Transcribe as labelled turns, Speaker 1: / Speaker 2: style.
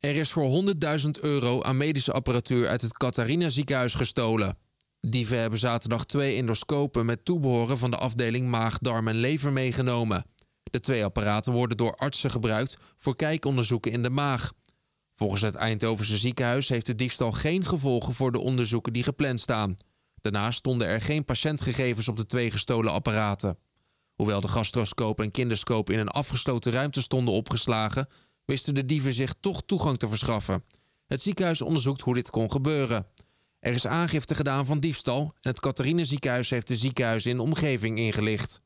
Speaker 1: Er is voor 100.000 euro aan medische apparatuur uit het Catharina ziekenhuis gestolen. Dieven hebben zaterdag twee endoscopen met toebehoren van de afdeling maag, darm en lever meegenomen. De twee apparaten worden door artsen gebruikt voor kijkonderzoeken in de maag. Volgens het Eindhovense ziekenhuis heeft de diefstal geen gevolgen voor de onderzoeken die gepland staan. Daarnaast stonden er geen patiëntgegevens op de twee gestolen apparaten. Hoewel de gastroscoop en kinderscoop in een afgesloten ruimte stonden opgeslagen, wisten de dieven zich toch toegang te verschaffen. Het ziekenhuis onderzoekt hoe dit kon gebeuren. Er is aangifte gedaan van diefstal en het Catharine ziekenhuis heeft de ziekenhuizen in de omgeving ingelicht.